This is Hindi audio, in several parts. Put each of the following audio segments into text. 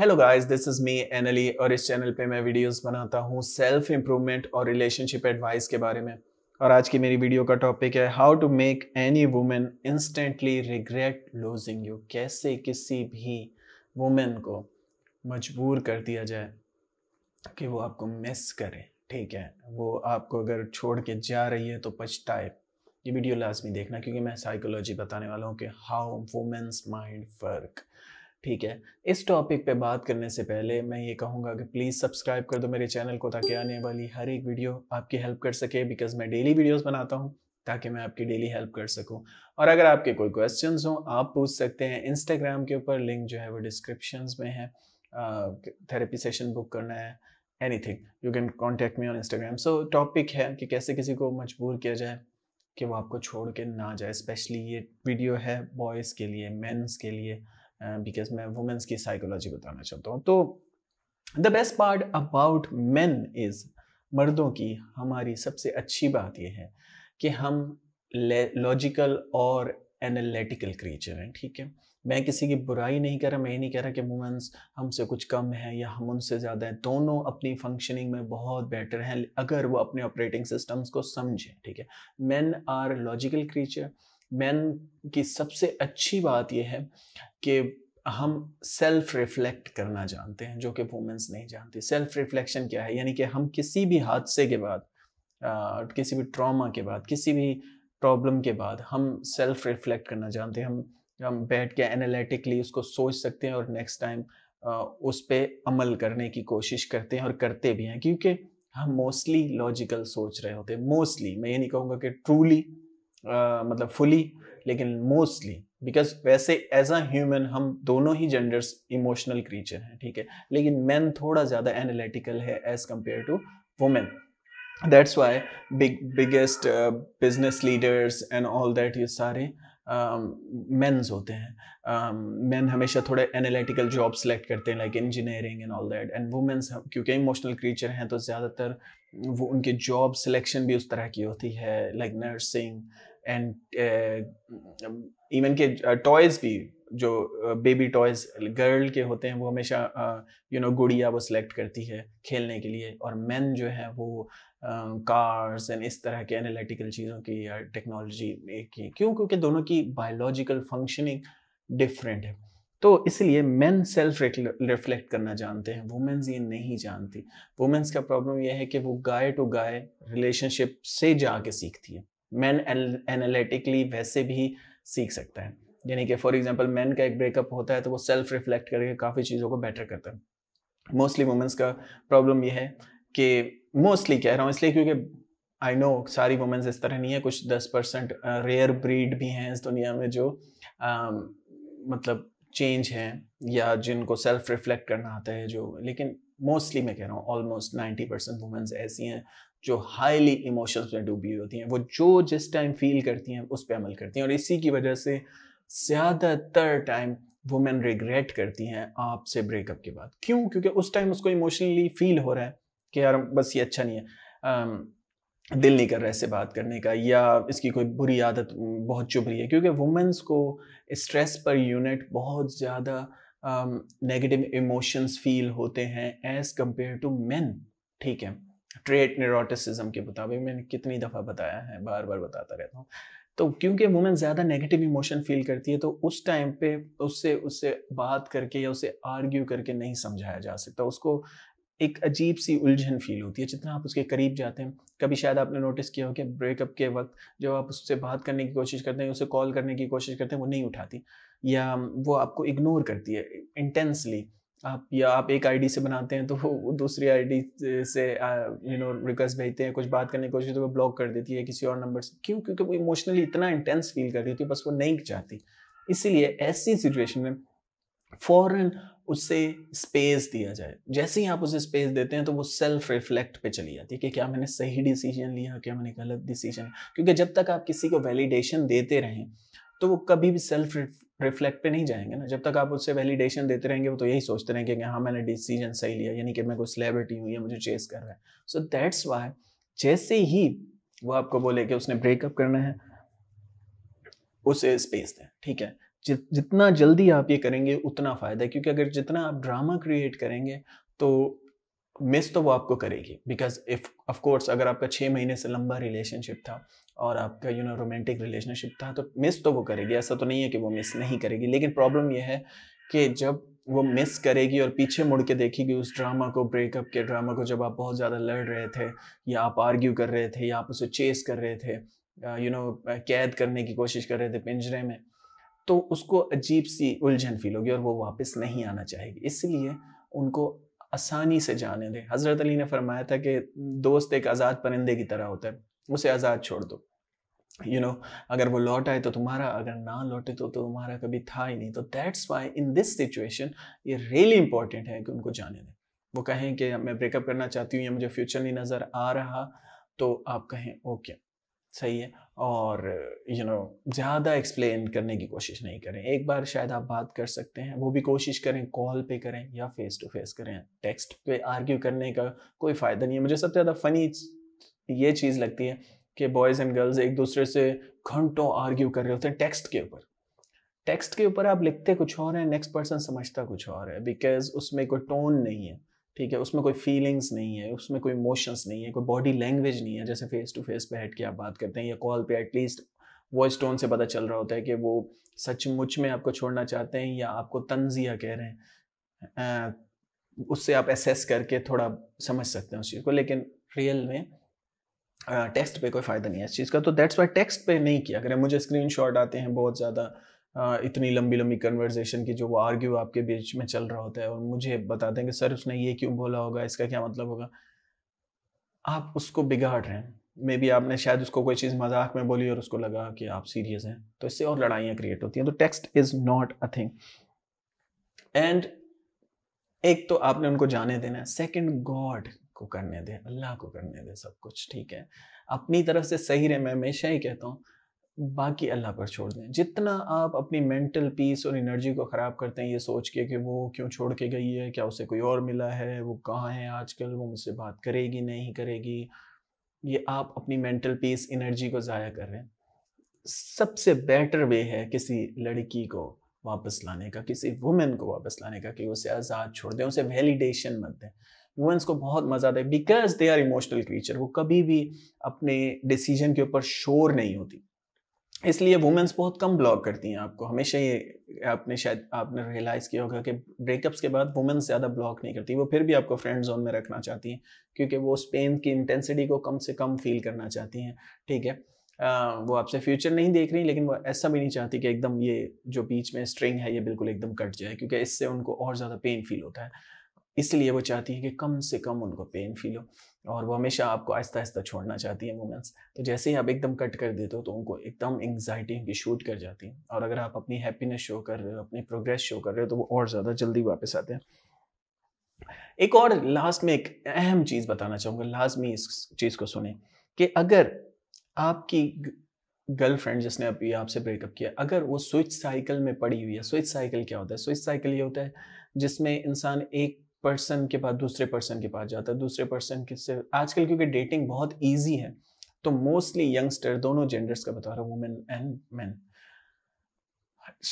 hello guys this is me एनली और इस चैनल पे मैं वीडियोस बनाता हूँ सेल्फ इम्प्रूवमेंट और रिलेशनशिप एडवाइस के बारे में और आज की मेरी वीडियो का टॉपिक है how to make any women instantly regret losing you कैसे किसी भी वुमेन को मजबूर कर दिया जाए कि वो आपको मिस करे ठीक है वो आपको अगर छोड़ के जा रही है तो पछताए ये वीडियो लाजमी देखना क्योंकि मैं साइकोलॉजी बताने वाला हूँ कि हाउ वुमेन्स माइंड वर्क ठीक है इस टॉपिक पे बात करने से पहले मैं ये कहूँगा कि प्लीज़ सब्सक्राइब कर दो मेरे चैनल को ताकि आने वाली हर एक वीडियो आपकी हेल्प कर सके बिकॉज मैं डेली वीडियोज़ बनाता हूँ ताकि मैं आपकी डेली हेल्प कर सकूं और अगर आपके कोई क्वेश्चन हो आप पूछ सकते हैं इंस्टाग्राम के ऊपर लिंक जो है वो डिस्क्रिप्शन में है थेरेपी सेशन बुक करना है anything you can contact me on Instagram so topic है कि कैसे किसी को मजबूर किया जाए कि वो आपको छोड़ के ना जाए स्पेशली ये वीडियो है बॉयज़ के लिए मैंस के लिए बिकॉज uh, मैं वुमेंस की साइकोलॉजी बताना चाहता हूँ तो the best part about man is मर्दों की हमारी सबसे अच्छी बात यह है कि हम लॉजिकल और एनालिटिकल क्रिएचर हैं ठीक है मैं किसी की बुराई नहीं कर रहा मैं ये नहीं कह रहा कि वुमेंस हमसे कुछ कम है या हम उनसे ज़्यादा हैं दोनों अपनी फंक्शनिंग में बहुत बेटर हैं अगर वो अपने ऑपरेटिंग सिस्टम्स को समझें ठीक है man are logical creature man की सबसे अच्छी बात यह है कि हम सेल्फ रिफ्लेक्ट करना जानते हैं जो कि वुमेंस नहीं जानती सेल्फ रिफ्लेक्शन क्या है यानी कि हम किसी भी हादसे के बाद आ, किसी भी ट्रॉमा के बाद किसी भी प्रॉब्लम के बाद हम सेल्फ रिफ्लेक्ट करना जानते हैं हम हम बैठ के एनालिटिकली उसको सोच सकते हैं और नेक्स्ट टाइम उस पर अमल करने की कोशिश करते हैं और करते भी हैं क्योंकि हम मोस्टली लॉजिकल सोच रहे होते हैं मोस्टली मैं ये नहीं कहूँगा कि ट्रूली मतलब फुली लेकिन मोस्टली बिकॉज वैसे एज अ ह्यूमन हम दोनों ही जेंडर्स इमोशनल क्रीचर हैं ठीक है लेकिन मैन थोड़ा ज़्यादा एनालिटिकल है as compare to women that's why big biggest business leaders and all that ये सारे uh, मेंस um, होते हैं मेन um, हमेशा थोड़े एनालिटिकल जॉब सेलेक्ट करते हैं like engineering and all that and womens क्योंकि इमोशनल क्रीचर हैं तो ज़्यादातर वो उनके जॉब सिलेक्शन भी उस तरह की होती है लाइक नर्सिंग एंड इवन के टॉयज़ uh, भी जो बेबी टॉयज गर्ल के होते हैं वो हमेशा यू नो गुड़िया वो सिलेक्ट करती है खेलने के लिए और मैन जो है वो कार्स एंड इस तरह के एनालिटिकल चीज़ों की या टेक्नोलॉजी की क्यों क्योंकि दोनों की बायोलॉजिकल फंक्शनिंग डिफरेंट है तो इसलिए मेन सेल्फ रिफ्लेक्ट करना जानते हैं वुमेंस ये नहीं जानती वुमेंस का प्रॉब्लम यह है कि वो गाय टू गाय रिलेशनशिप से जाके सीखती है मैन एनालिटिकली वैसे भी सीख सकता है यानी कि फॉर एग्जाम्पल मैन का एक ब्रेकअप होता है तो वो सेल्फ रिफ्लेक्ट करके काफ़ी चीज़ों को बेटर करता है मोस्टली वुमेंस का प्रॉब्लम ये है कि मोस्टली कह रहा हूँ इसलिए क्योंकि आई नो सारी वुमेंस इस तरह नहीं है कुछ दस परसेंट रेयर ब्रीड भी हैं इस दुनिया में जो आ, मतलब चेंज हैं या जिनको सेल्फ रिफ्लेक्ट करना आता है जो लेकिन मोस्टली मैं कह रहा हूँ ऑलमोस्ट नाइन्टी परसेंट वुमेंस ऐसी हैं जो हाईली इमोशंस में डूबी होती हैं वो जो जिस टाइम फील करती हैं उस पर अमल करती हैं और इसी की वजह से ज़्यादातर टाइम वुमेन रिग्रेट करती हैं आपसे ब्रेकअप के बाद क्यों क्योंकि उस टाइम उसको इमोशनली फील हो रहा है कि यार बस ये अच्छा नहीं है आम, दिल नहीं कर रहा है इससे बात करने का या इसकी कोई बुरी आदत बहुत चुभ रही है क्योंकि वुमेंस को स्ट्रेस पर यूनिट बहुत ज़्यादा नेगेटिव इमोशंस फील होते हैं एज़ कम्पेयर टू मैन ठीक है ट्रेट न्यूरोटिसिज्म के मुताबिक मैंने कितनी दफ़ा बताया है बार बार बताता रहता हूँ तो क्योंकि वुमेन ज़्यादा नेगेटिव इमोशन फील करती है तो उस टाइम पे उससे उससे बात करके या उसे आर्ग्यू करके नहीं समझाया जा सकता उसको एक अजीब सी उलझन फील होती है जितना आप उसके करीब जाते हैं कभी शायद आपने नोटिस किया हो कि ब्रेकअप के वक्त जब आप उससे बात करने की कोशिश करते हैं उसे कॉल करने की कोशिश करते हैं वो नहीं उठाती या वो आपको इग्नोर करती है इंटेंसली आप या आप एक आईडी से बनाते हैं तो वो दूसरी आईडी से यू नो रिक्वेस्ट भेजते हैं कुछ बात करने की कोशिश तो वो ब्लॉक कर देती है किसी और नंबर से क्यों क्योंकि वो इमोशनली इतना इंटेंस फील कर रही होती है बस वो नहीं चाहती इसीलिए ऐसी सिचुएशन में फौरन उसे स्पेस दिया जाए जैसे ही आप उसे स्पेस देते हैं तो वो सेल्फ रिफ्लेक्ट पे चली जाती है कि क्या मैंने सही डिसीजन लिया क्या मैंने गलत डिसीजन क्योंकि जब तक आप किसी को वैलिडेशन देते रहें तो वो कभी भी सेल्फ रिफ्लेक्ट पे नहीं जाएंगे ना जब तक आप उससे वैलिडेशन देते रहेंगे वो तो यही सोचते रहेंगे कि हाँ मैंने डिसीजन सही लिया यानी कि मैं कोई सेलेब्रिटी हूँ या मुझे चेस कर रहा है सो दैट्स वाई जैसे ही वो आपको बोले कि उसने ब्रेकअप करना है उसे स्पेस दें ठीक है जि, जितना जल्दी आप ये करेंगे उतना फ़ायदा है क्योंकि अगर जितना आप ड्रामा क्रिएट करेंगे तो मिस तो वो आपको करेगी बिकॉज इफ ऑफ कोर्स अगर आपका छः महीने से लंबा रिलेशनशिप था और आपका यू नो रोमांटिक रिलेशनशिप था तो मिस तो वो करेगी ऐसा तो नहीं है कि वो मिस नहीं करेगी लेकिन प्रॉब्लम यह है कि जब वो मिस करेगी और पीछे मुड़ के देखेगी उस ड्रामा को ब्रेकअप के ड्रामा को जब आप बहुत ज़्यादा लड़ रहे थे या आप आर्ग्यू कर रहे थे या आप उसे चेस कर रहे थे यू uh, नो uh, कैद करने की कोशिश कर रहे थे पिंजरे में तो उसको अजीब सी उलझन फील होगी और वो वापस नहीं आना चाहेगी इसलिए उनको आसानी से जाने दें हज़रत अली ने फरमाया था कि दोस्त एक आज़ाद परिंदे की तरह होता है उसे आज़ाद छोड़ दो यू you नो know, अगर वो लौट आए तो तुम्हारा अगर ना लौटे तो, तो तुम्हारा कभी था ही नहीं तो that's why in this situation ये रियली इंपॉर्टेंट है कि उनको जाने दें वो कहें कि मैं ब्रेकअप करना चाहती हूँ या मुझे फ्यूचर नहीं नज़र आ रहा तो आप कहें ओके सही है और यू you नो know, ज़्यादा एक्सप्लेन करने की कोशिश नहीं करें एक बार शायद आप बात कर सकते हैं वो भी कोशिश करें कॉल पे करें या फेस टू फेस करें टेक्स्ट पे आर्ग्यू करने का कोई फ़ायदा नहीं है मुझे सबसे ज़्यादा फ़नी ये चीज़ लगती है कि बॉयज़ एंड गर्ल्स एक दूसरे से घंटों आर्ग्यू कर रहे होते हैं टेक्स्ट के ऊपर टेक्स्ट के ऊपर आप लिखते कुछ और हैं नेक्स्ट पर्सन समझता कुछ और है बिकॉज उसमें कोई टोन नहीं है ठीक है उसमें कोई फीलिंग्स नहीं है उसमें कोई इमोशंस नहीं है कोई बॉडी लैंग्वेज नहीं है जैसे फेस टू फेस बैठ के आप बात करते हैं या कॉल पे एटलीस्ट वॉइस टोन से पता चल रहा होता है कि वो सचमुच में आपको छोड़ना चाहते हैं या आपको तंजिया कह रहे हैं उससे आप एसेस करके थोड़ा समझ सकते हैं उस चीज़ को लेकिन रियल में टेक्स्ट पे कोई फ़ायदा नहीं है इस चीज़ का तो दैट्स वाई टेक्स्ट पे नहीं किया अगर मुझे स्क्रीन आते हैं बहुत ज़्यादा इतनी लंबी लंबी कन्वर्जेशन की जो वो आर्ग्यू आपके बीच में चल रहा होता है और मुझे बताते हैं कि सर उसने ये क्यों बोला होगा इसका क्या मतलब होगा आप उसको बिगाड़ रहे हैं मे बी आपने शायद उसको कोई चीज़ मजाक में बोली और उसको लगा कि आप सीरियस हैं तो इससे और लड़ाइयाँ क्रिएट होती हैं तो text is not a thing and एक तो आपने उनको जाने देना है सेकेंड गॉड को करने दें अल्लाह को करने दें सब कुछ ठीक है अपनी तरफ से सही रहे मैं हमेशा ही कहता हूँ बाकी अल्लाह पर छोड़ दें जितना आप अपनी मेंटल पीस और एनर्जी को ख़राब करते हैं ये सोच के कि वो क्यों छोड़ के गई है क्या उसे कोई और मिला है वो कहाँ है आजकल वो मुझसे बात करेगी नहीं करेगी ये आप अपनी मेंटल पीस एनर्जी को ज़ाया कर रहे हैं सबसे बेटर वे है किसी लड़की को वापस लाने का किसी वुमेन को वापस लाने का कि उसे आज़ाद छोड़ दें उसे वैलिडेशन मत दें वुमेंस को बहुत मज़ा आता है because they are emotional creature वो कभी भी अपने डिसीजन के ऊपर शोर नहीं होती इसलिए वुमेंस बहुत कम ब्लॉक करती हैं आपको हमेशा ये आपने शायद आपने रियलाइज़ किया होगा कि ब्रेकअप्स के बाद वुमेंस ज़्यादा ब्लॉक नहीं करती वो फिर भी आपको फ्रेंड जोन में रखना चाहती हैं क्योंकि वो स्पेन की इंटेंसिटी को कम से कम फील करना चाहती हैं ठीक है आ, वो आपसे फ्यूचर नहीं देख रही लेकिन वो ऐसा भी नहीं चाहती कि एकदम ये जो बीच में स्ट्रिंग है ये बिल्कुल एकदम कट जाए क्योंकि इससे उनको और ज़्यादा पेन फील होता है इसलिए वो चाहती है कि कम से कम उनको पेन फील हो और वो हमेशा आपको आहिस्ता आहिस्ता छोड़ना चाहती है मोमेंट्स तो जैसे ही आप एकदम कट कर देते हो तो उनको एकदम एंगजाइटी उनकी शूट कर जाती है और अगर आप अपनी हैप्पीनेस शो कर रहे हो अपनी प्रोग्रेस शो कर रहे हो तो वो और ज़्यादा जल्दी वापस आते हैं एक और लास्ट में एक अहम चीज़ बताना चाहूँगा लाजमी इस चीज़ को सुने कि अगर आपकी गर्लफ्रेंड जिसने अभी आपसे ब्रेकअप किया अगर वो स्विच साइकिल में पड़ी हुई है स्विच साइकिल क्या होता है स्विच साइकिल ये होता है जिसमें इंसान एक पर्सन के पास दूसरे पर्सन के पास जाता है दूसरे पर्सन के से आजकल क्योंकि डेटिंग बहुत ईजी है तो मोस्टली यंगस्टर दोनों जेंडर्स का बता रहा हूँ women and man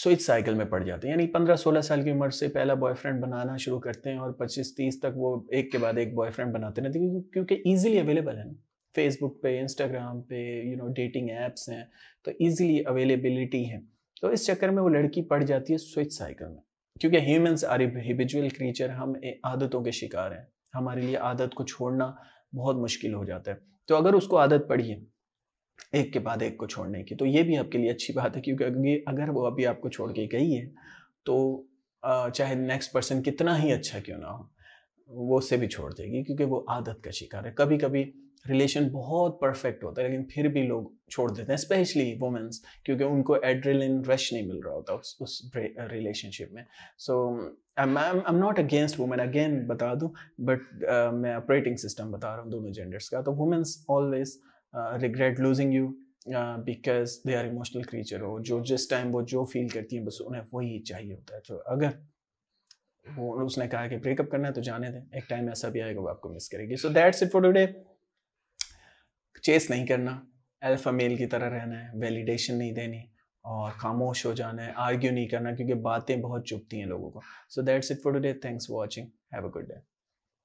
switch cycle में पड़ जाते हैं यानी पंद्रह सोलह साल की उम्र से पहला बॉयफ्रेंड बनाना शुरू करते हैं और पच्चीस तीस तक वो एक के बाद एक बॉयफ्रेंड बनाते रहते हैं क्योंकि ईजिली अवेलेबल है ना फेसबुक पे इंस्टाग्राम पे यू नो डेटिंग एप्स हैं तो ईजिली अवेलेबिलिटी है तो इस चक्कर में वो लड़की पड़ जाती है स्विच साइकिल में क्योंकि ह्यूमंस आर हिबिजुअल क्रीचर हम आदतों के शिकार हैं हमारे लिए आदत को छोड़ना बहुत मुश्किल हो जाता है तो अगर उसको आदत पड़ी है एक के बाद एक को छोड़ने की तो ये भी आपके लिए अच्छी बात है क्योंकि अगर वो अभी आपको छोड़ के गई है तो चाहे नेक्स्ट पर्सन कितना ही अच्छा क्यों ना हो वो उससे भी छोड़ देगी क्योंकि वो आदत का शिकार है कभी कभी रिलेशन बहुत परफेक्ट होता है लेकिन फिर भी लोग छोड़ देते हैं स्पेशली वुमेंस क्योंकि उनको इन रश नहीं मिल रहा होता उस उस रिलेशनशिप में so I am not against women again बता दूं बट uh, मैं ऑपरेटिंग सिस्टम बता रहा हूँ दोनों जेंडर्स का तो womens always regret losing you because they are emotional creature हो जो जिस टाइम वो जो फील करती हैं बस उन्हें वही चाहिए होता है तो अगर वो उसने कहा कि ब्रेकअप करना है तो जाने दें एक टाइम ऐसा भी आएगा वो आपको मिस करेगी so that's it for today chase नहीं करना एल्फा मेल की तरह रहना है वैलिडेशन नहीं देनी और खामोश हो जाना है आर्ग्यू नहीं करना क्योंकि बातें बहुत चुभती हैं लोगों को so that's it for today thanks for watching have a good day